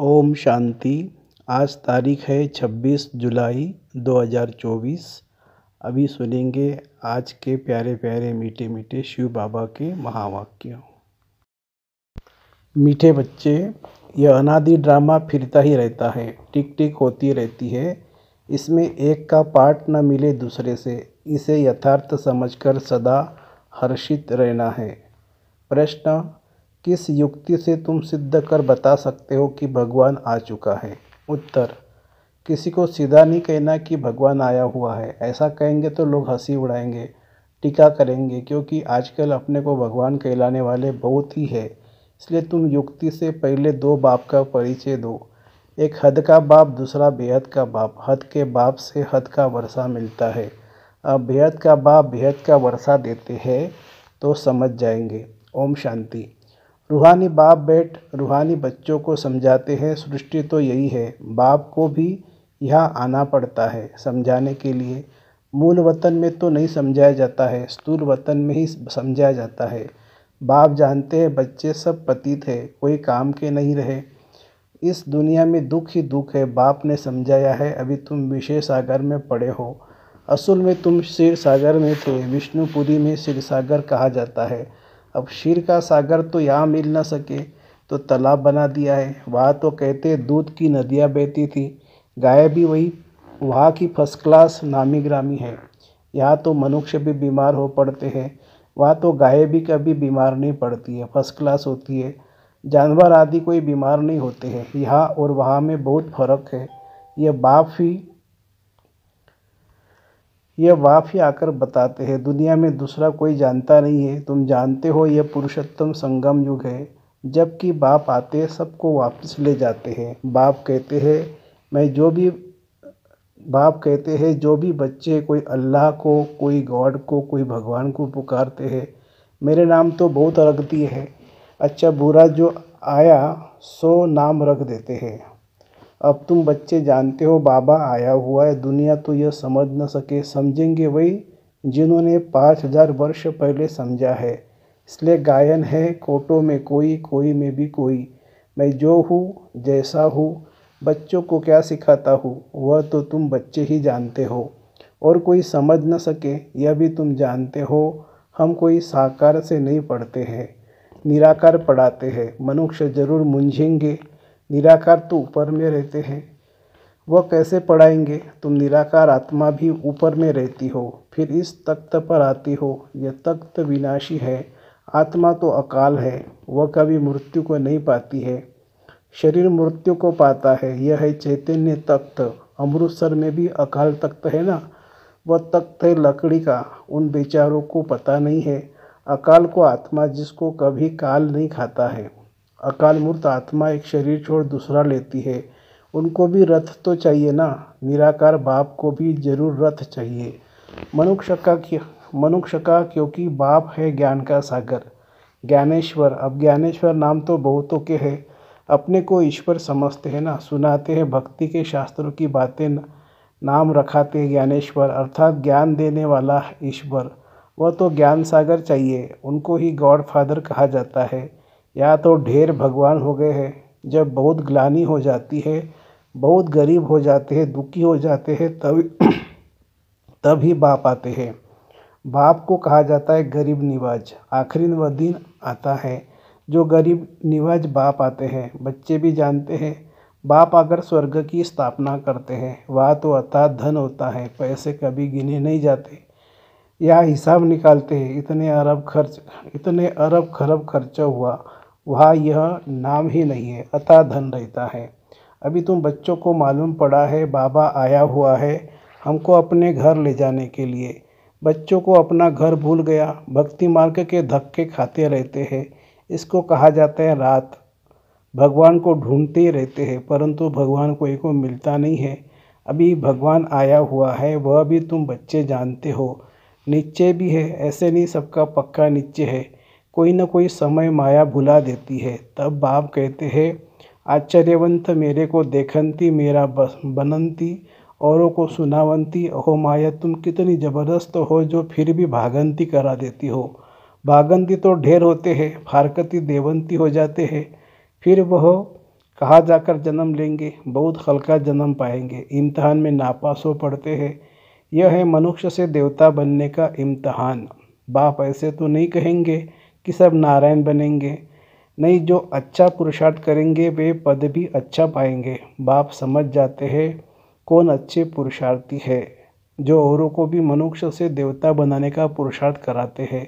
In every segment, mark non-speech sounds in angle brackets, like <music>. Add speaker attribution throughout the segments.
Speaker 1: ओम शांति आज तारीख है 26 जुलाई 2024 अभी सुनेंगे आज के प्यारे प्यारे मीठे मीठे शिव बाबा के महावाक्य मीठे बच्चे यह अनादि ड्रामा फिरता ही रहता है टिक टिक होती रहती है इसमें एक का पार्ट न मिले दूसरे से इसे यथार्थ समझकर सदा हर्षित रहना है प्रश्न किस युक्ति से तुम सिद्ध कर बता सकते हो कि भगवान आ चुका है उत्तर किसी को सीधा नहीं कहना कि भगवान आया हुआ है ऐसा कहेंगे तो लोग हंसी उड़ाएंगे टीका करेंगे क्योंकि आजकल अपने को भगवान कहलाने वाले बहुत ही है इसलिए तुम युक्ति से पहले दो बाप का परिचय दो एक हद का बाप दूसरा बेहद का बाप हद के बाप से हद का वर्षा मिलता है अब बेहद का बाप बेहद का वर्षा देते हैं तो समझ जाएंगे ओम शांति रूहानी बाप बैठ रूहानी बच्चों को समझाते हैं सृष्टि तो यही है बाप को भी यहाँ आना पड़ता है समझाने के लिए मूल वतन में तो नहीं समझाया जाता है स्थूल वतन में ही समझाया जाता है बाप जानते हैं बच्चे सब पतित है कोई काम के नहीं रहे इस दुनिया में दुख ही दुख है बाप ने समझाया है अभी तुम विषय सागर में पड़े हो असल में तुम क्षीर सागर में थे विष्णुपुरी में क्षीर सागर कहा जाता है अब शीर का सागर तो यहाँ मिल ना सके तो तालाब बना दिया है वहाँ तो कहते दूध की नदियाँ बहती थी गाय भी वही वहाँ की फर्स्ट क्लास नामी ग्रामी है यहाँ तो मनुष्य भी बीमार हो पड़ते हैं वहाँ तो गाय भी कभी बीमार नहीं पड़ती है फर्स्ट क्लास होती है जानवर आदि कोई बीमार नहीं होते हैं यहाँ और वहाँ में बहुत फ़र्क है यह बाप ही ये वाप ही आकर बताते हैं दुनिया में दूसरा कोई जानता नहीं है तुम जानते हो यह पुरुषोत्तम संगम युग है जबकि बाप आते सबको वापस ले जाते हैं बाप कहते हैं मैं जो भी बाप कहते हैं जो भी बच्चे कोई अल्लाह को कोई गॉड को कोई भगवान को पुकारते हैं मेरे नाम तो बहुत रख दिए अच्छा बुरा जो आया सो नाम रख देते हैं अब तुम बच्चे जानते हो बाबा आया हुआ है दुनिया तो यह समझ न सके समझेंगे वही जिन्होंने पाँच हजार वर्ष पहले समझा है इसलिए गायन है कोटों में कोई कोई में भी कोई मैं जो हूँ जैसा हूँ बच्चों को क्या सिखाता हूँ वह तो तुम बच्चे ही जानते हो और कोई समझ न सके यह भी तुम जानते हो हम कोई साकार से नहीं पढ़ते हैं निराकार पढ़ाते हैं मनुष्य जरूर मुंझेंगे निराकार तो ऊपर में रहते हैं वह कैसे पढ़ाएंगे तुम निराकार आत्मा भी ऊपर में रहती हो फिर इस तख्त पर आती हो यह तख्त विनाशी है आत्मा तो अकाल है वह कभी मृत्यु को नहीं पाती है शरीर मृत्यु को पाता है यह है चैतन्य तख्त अमृतसर में भी अकाल तख्त है ना वह तख्त है लकड़ी का उन बेचारों को पता नहीं है अकाल को आत्मा जिसको कभी काल नहीं खाता है अकाल मूर्त आत्मा एक शरीर छोड़ दूसरा लेती है उनको भी रथ तो चाहिए ना निराकार बाप को भी जरूर रथ चाहिए मनुष्य का मनुष्य का क्योंकि बाप है ज्ञान का सागर ज्ञानेश्वर अब ज्ञानेश्वर नाम तो बहुतों के है अपने को ईश्वर समझते हैं ना सुनाते हैं भक्ति के शास्त्रों की बातें नाम रखाते हैं ज्ञानेश्वर अर्थात ज्ञान देने वाला ईश्वर वह तो ज्ञान सागर चाहिए उनको ही गॉड फादर कहा जाता है या तो ढेर भगवान हो गए हैं जब बहुत ग्लानी हो जाती है बहुत गरीब हो जाते हैं दुखी हो जाते हैं तभी <clears throat> तभी बाप आते हैं बाप को कहा जाता है गरीब निवाज आखिरी दिन आता है जो गरीब निवाज बाप आते हैं बच्चे भी जानते हैं बाप अगर स्वर्ग की स्थापना करते हैं वह तो अता धन होता है पैसे कभी गिने नहीं जाते या हिसाब निकालते हैं इतने अरब खर्च इतने अरब खरब खर्चा हुआ वहाँ यह नाम ही नहीं है अतः धन रहता है अभी तुम बच्चों को मालूम पड़ा है बाबा आया हुआ है हमको अपने घर ले जाने के लिए बच्चों को अपना घर भूल गया भक्ति मार्ग के धक्के खाते रहते हैं इसको कहा जाता है रात भगवान को ढूंढते रहते हैं परंतु भगवान कोई को मिलता नहीं है अभी भगवान आया हुआ है वह भी तुम बच्चे जानते हो नीचे भी है ऐसे नहीं सबका पक्का नीचे है कोई ना कोई समय माया भुला देती है तब बाप कहते हैं आश्चर्यवंत मेरे को देखंती मेरा बनंती औरों को सुनावंती हो माया तुम कितनी ज़बरदस्त हो जो फिर भी भागंती करा देती हो भागंती तो ढेर होते हैं फारकती देवंती हो जाते हैं फिर वह कहाँ जाकर जन्म लेंगे बहुत हल्का जन्म पाएंगे इम्तहान में नापास हो पड़ते हैं यह है मनुष्य से देवता बनने का इम्तहान बाप ऐसे तो नहीं कहेंगे कि सब नारायण बनेंगे नहीं जो अच्छा पुरुषार्थ करेंगे वे पद भी अच्छा पाएंगे बाप समझ जाते हैं कौन अच्छे पुरुषार्थी है जो औरों को भी मनुष्य से देवता बनाने का पुरुषार्थ कराते हैं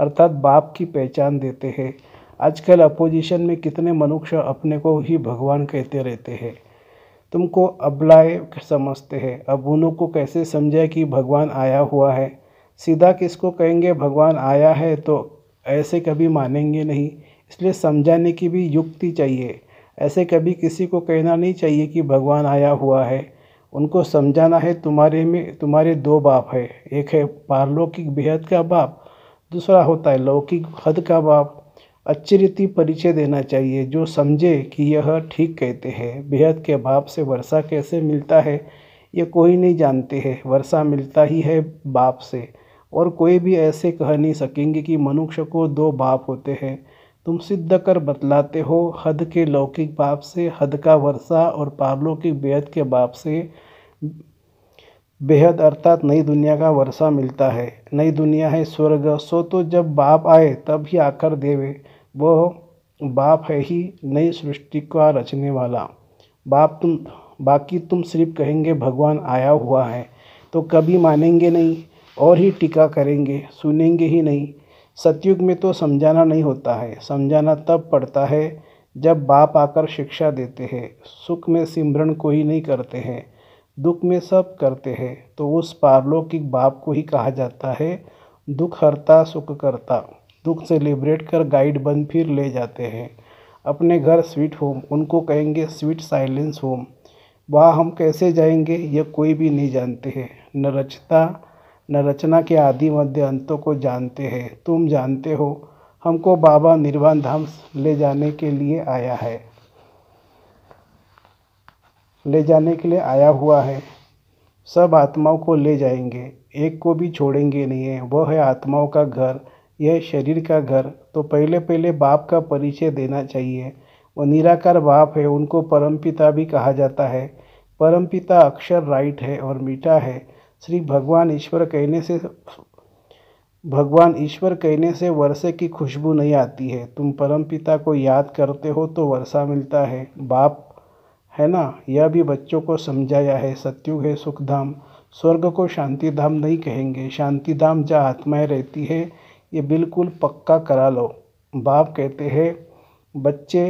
Speaker 1: अर्थात बाप की पहचान देते हैं आजकल अपोजिशन में कितने मनुष्य अपने को ही भगवान कहते रहते हैं तुमको अबलाए समझते हैं अब उन्हों को कैसे समझे कि भगवान आया हुआ है सीधा किसको कहेंगे भगवान आया है तो ऐसे कभी मानेंगे नहीं इसलिए समझाने की भी युक्ति चाहिए ऐसे कभी किसी को कहना नहीं चाहिए कि भगवान आया हुआ है उनको समझाना है तुम्हारे में तुम्हारे दो बाप है एक है पारलौकिक बेहद का बाप दूसरा होता है लौकिक हद का बाप अच्छी रीति परिचय देना चाहिए जो समझे कि यह ठीक कहते हैं बेहद के बाप से वर्षा कैसे मिलता है ये कोई नहीं जानते हैं वर्षा मिलता ही है बाप से और कोई भी ऐसे कह नहीं सकेंगे कि मनुष्य को दो बाप होते हैं तुम सिद्ध कर बतलाते हो हद के लौकिक बाप से हद का वर्षा और की बेहद के बाप से बेहद अर्थात नई दुनिया का वर्षा मिलता है नई दुनिया है स्वर्ग सो तो जब बाप आए तब ही आकर देवे वो बाप है ही नई सृष्टि का रचने वाला बाप तुम बाकी तुम सिर्फ कहेंगे भगवान आया हुआ है तो कभी मानेंगे नहीं और ही टीका करेंगे सुनेंगे ही नहीं सतयुग में तो समझाना नहीं होता है समझाना तब पड़ता है जब बाप आकर शिक्षा देते हैं सुख में सिमरण को ही नहीं करते हैं दुख में सब करते हैं तो उस पारलौकिक बाप को ही कहा जाता है दुख हरता सुख करता दुख से लिबरेट कर गाइड बन फिर ले जाते हैं अपने घर स्वीट होम उनको कहेंगे स्वीट साइलेंस होम वहाँ हम कैसे जाएंगे यह कोई भी नहीं जानते हैं न रचता न रचना के आदि मध्य अंतों को जानते हैं तुम जानते हो हमको बाबा निर्वाण धाम ले जाने के लिए आया है ले जाने के लिए आया हुआ है सब आत्माओं को ले जाएंगे एक को भी छोड़ेंगे नहीं है वह है आत्माओं का घर यह शरीर का घर तो पहले पहले बाप का परिचय देना चाहिए वह निराकार बाप है उनको परमपिता भी कहा जाता है परमपिता अक्षर राइट है और मीठा है श्री भगवान ईश्वर कहने से भगवान ईश्वर कहने से वर्षे की खुशबू नहीं आती है तुम परम पिता को याद करते हो तो वर्षा मिलता है बाप है ना यह भी बच्चों को समझाया है सत्युग है सुखधाम स्वर्ग को शांति धाम नहीं कहेंगे शांति धाम जहाँ आत्माएँ रहती है ये बिल्कुल पक्का करा लो बाप कहते हैं बच्चे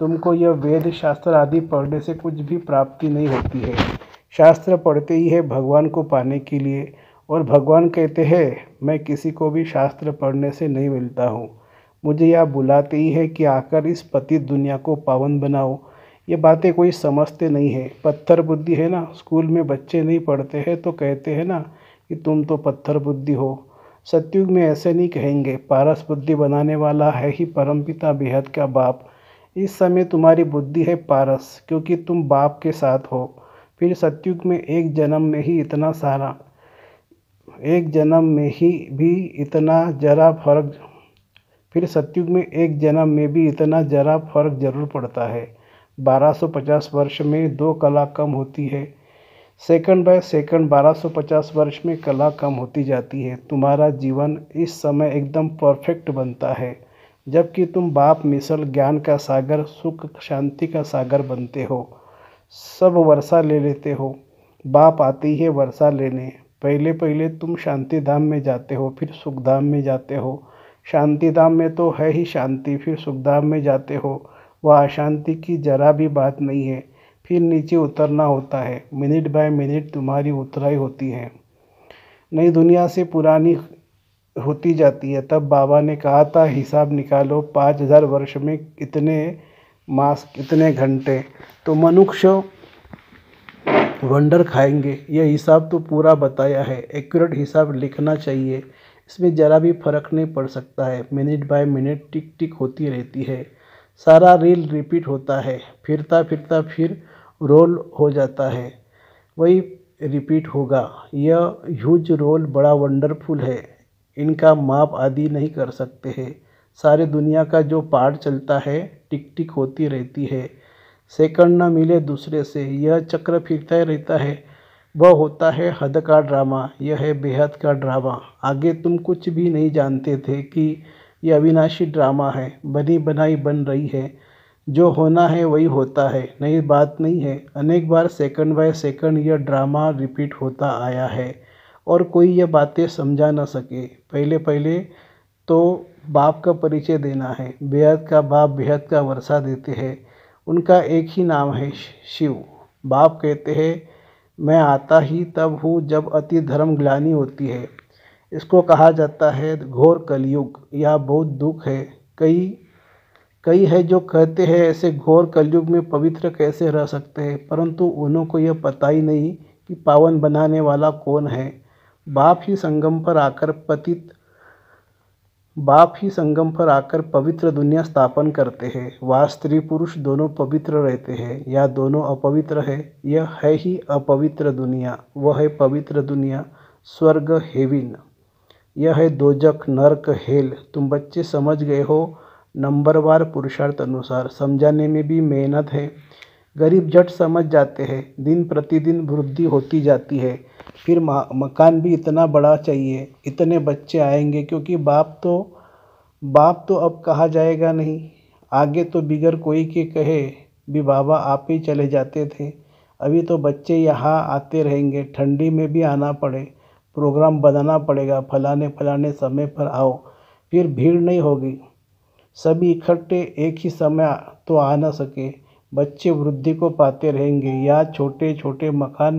Speaker 1: तुमको यह वेद शास्त्र आदि पढ़ने से कुछ भी प्राप्ति नहीं होती है शास्त्र पढ़ते ही है भगवान को पाने के लिए और भगवान कहते हैं मैं किसी को भी शास्त्र पढ़ने से नहीं मिलता हूँ मुझे यह बुलाते ही है कि आकर इस पतित दुनिया को पावन बनाओ ये बातें कोई समझते नहीं है पत्थर बुद्धि है ना स्कूल में बच्चे नहीं पढ़ते हैं तो कहते हैं ना कि तुम तो पत्थर बुद्धि हो सत्युग में ऐसे नहीं कहेंगे पारस बुद्धि बनाने वाला है ही परमपिता बेहद का बाप इस समय तुम्हारी बुद्धि है पारस क्योंकि तुम बाप के साथ हो फिर सतयुग में एक जन्म में ही इतना सारा एक जन्म में ही भी इतना ज़रा फर्क फिर सत्युग में एक जन्म में भी इतना ज़रा फर्क जरूर पड़ता है 1250 वर्ष में दो कला कम होती है सेकंड बाय सेकंड 1250 वर्ष में कला कम होती जाती है तुम्हारा जीवन इस समय एकदम परफेक्ट बनता है जबकि तुम बाप मिसल ज्ञान का सागर सुख शांति का सागर बनते हो सब वर्षा ले लेते हो बाप आती है वर्षा लेने पहले पहले तुम शांति धाम में जाते हो फिर सुख धाम में जाते हो शांति धाम में तो है ही शांति फिर सुख धाम में जाते हो वह अशांति की जरा भी बात नहीं है फिर नीचे उतरना होता है मिनट बाय मिनट तुम्हारी उतराई होती है नई दुनिया से पुरानी होती जाती है तब बाबा ने कहा था हिसाब निकालो पाँच हज़ार वर्ष में इतने मांस कितने घंटे तो मनुष्य वंडर खाएंगे यह हिसाब तो पूरा बताया है एक्यूरेट हिसाब लिखना चाहिए इसमें ज़रा भी फर्क नहीं पड़ सकता है मिनट बाय मिनट टिक टिक होती रहती है सारा रील रिपीट होता है फिरता फिरता फिर रोल हो जाता है वही रिपीट होगा यह ह्यूज रोल बड़ा वंडरफुल है इनका माप आदि नहीं कर सकते हैं सारे दुनिया का जो पार चलता है टिक टिक होती रहती है सेकंड ना मिले दूसरे से यह चक्र फिरता ही रहता है वह होता है हद का ड्रामा यह है बेहद का ड्रामा आगे तुम कुछ भी नहीं जानते थे कि यह अविनाशी ड्रामा है बनी बनाई बन रही है जो होना है वही होता है नई बात नहीं है अनेक बार सेकंड बाय सेकंड यह ड्रामा रिपीट होता आया है और कोई यह बातें समझा ना सके पहले पहले तो बाप का परिचय देना है बेहद का बाप बेहद का वर्षा देते हैं उनका एक ही नाम है शिव बाप कहते हैं मैं आता ही तब हूँ जब अति धर्म ग्लानी होती है इसको कहा जाता है घोर कलयुग यह बहुत दुख है कई कई है जो कहते हैं ऐसे घोर कलयुग में पवित्र कैसे रह सकते हैं परंतु उन्हों को यह पता ही नहीं कि पावन बनाने वाला कौन है बाप ही संगम पर आकर पतित बाप ही संगम पर आकर पवित्र दुनिया स्थापन करते हैं वह स्त्री पुरुष दोनों पवित्र रहते हैं या दोनों अपवित्र है यह है ही अपवित्र दुनिया वह है पवित्र दुनिया स्वर्ग हेविन यह है दोजक नरक हेल तुम बच्चे समझ गए हो नंबरवार पुरुषार्थ अनुसार समझाने में भी मेहनत है गरीब जट समझ जाते हैं दिन प्रतिदिन वृद्धि होती जाती है फिर मकान भी इतना बड़ा चाहिए इतने बच्चे आएंगे क्योंकि बाप तो बाप तो अब कहा जाएगा नहीं आगे तो बिगर कोई के कहे भी बाबा आप ही चले जाते थे अभी तो बच्चे यहाँ आते रहेंगे ठंडी में भी आना पड़े प्रोग्राम बनाना पड़ेगा फलाने फलाने समय पर आओ फिर भीड़ नहीं होगी सभी इकट्ठे एक ही समय तो आ ना सके बच्चे वृद्धि को पाते रहेंगे या छोटे छोटे मकान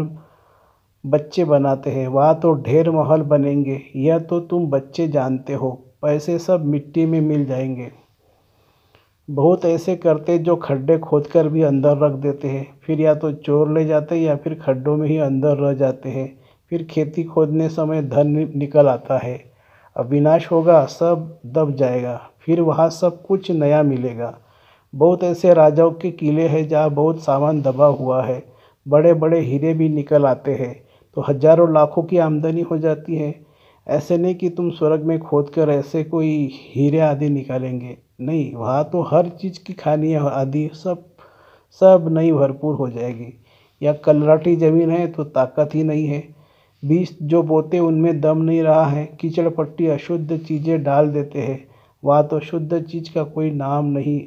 Speaker 1: बच्चे बनाते हैं वह तो ढेर महल बनेंगे यह तो तुम बच्चे जानते हो पैसे सब मिट्टी में मिल जाएंगे बहुत ऐसे करते जो खड्डे खोदकर भी अंदर रख देते हैं फिर या तो चोर ले जाते या फिर खड्डों में ही अंदर रह जाते हैं फिर खेती खोदने समय धन निकल आता है अविनाश होगा सब दब जाएगा फिर वहाँ सब कुछ नया मिलेगा बहुत ऐसे राजाओं के किले हैं जहाँ बहुत सामान दबा हुआ है बड़े बड़े हीरे भी निकल आते हैं तो हज़ारों लाखों की आमदनी हो जाती है ऐसे नहीं कि तुम स्वर्ग में खोद कर ऐसे कोई हीरे आदि निकालेंगे नहीं वहाँ तो हर चीज़ की खानी आदि सब सब नई भरपूर हो जाएगी या कलराटी ज़मीन है तो ताकत ही नहीं है बीज जो बोते उनमें दम नहीं रहा है कीचड़ पट्टी अशुद्ध चीज़ें डाल देते हैं वहाँ तो शुद्ध चीज़ का कोई नाम नहीं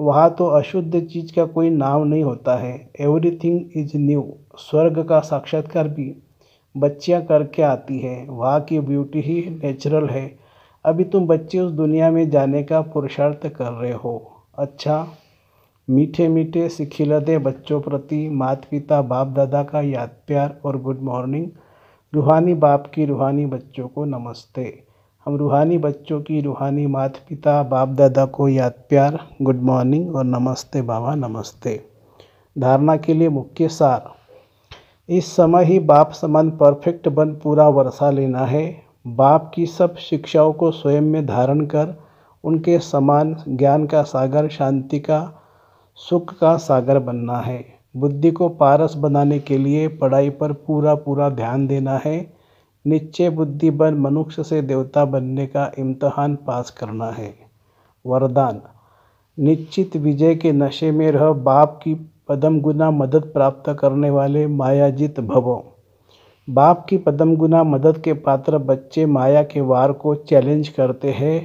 Speaker 1: वहाँ तो अशुद्ध चीज का कोई नाम नहीं होता है एवरीथिंग इज न्यू स्वर्ग का साक्षात्कार भी बच्चियाँ करके आती है वहाँ की ब्यूटी ही नेचुरल है अभी तुम बच्चे उस दुनिया में जाने का पुरुषार्थ कर रहे हो अच्छा मीठे मीठे सिखिलते बच्चों प्रति माता पिता बाप दादा का याद प्यार और गुड मॉर्निंग रूहानी बाप की रूहानी बच्चों को नमस्ते हम रूहानी बच्चों की रूहानी माता पिता बाप दादा को याद प्यार गुड मॉर्निंग और नमस्ते बाबा नमस्ते धारणा के लिए मुख्य सार इस समय ही बाप समान परफेक्ट बन पूरा वर्षा लेना है बाप की सब शिक्षाओं को स्वयं में धारण कर उनके समान ज्ञान का सागर शांति का सुख का सागर बनना है बुद्धि को पारस बनाने के लिए पढ़ाई पर पूरा पूरा ध्यान देना है निश्चय बुद्धि बन मनुष्य से देवता बनने का इम्तहान पास करना है वरदान निश्चित विजय के नशे में रह बाप की पदम गुना मदद प्राप्त करने वाले मायाजित भवो बाप की पदम गुना मदद के पात्र बच्चे माया के वार को चैलेंज करते हैं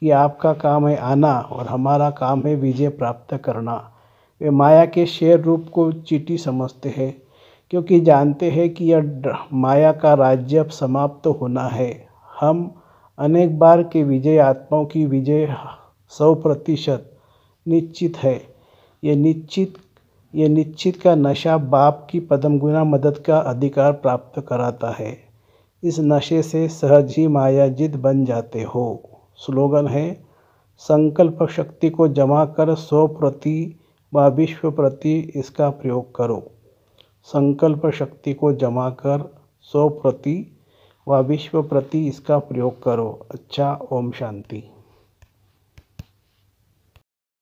Speaker 1: कि आपका काम है आना और हमारा काम है विजय प्राप्त करना वे माया के शेर रूप को चीटी समझते हैं क्योंकि जानते हैं कि यह माया का राज्य अब समाप्त तो होना है हम अनेक बार के विजय आत्माओं की विजय सौ प्रतिशत निश्चित है ये निश्चित ये निश्चित का नशा बाप की पदमगुना मदद का अधिकार प्राप्त कराता है इस नशे से सहज ही मायाजिद बन जाते हो स्लोगन है संकल्प शक्ति को जमा कर सौ प्रति व विश्व प्रति इसका प्रयोग करो संकल्प शक्ति को जमा कर स्वप्रति व विश्व प्रति इसका प्रयोग करो अच्छा ओम शांति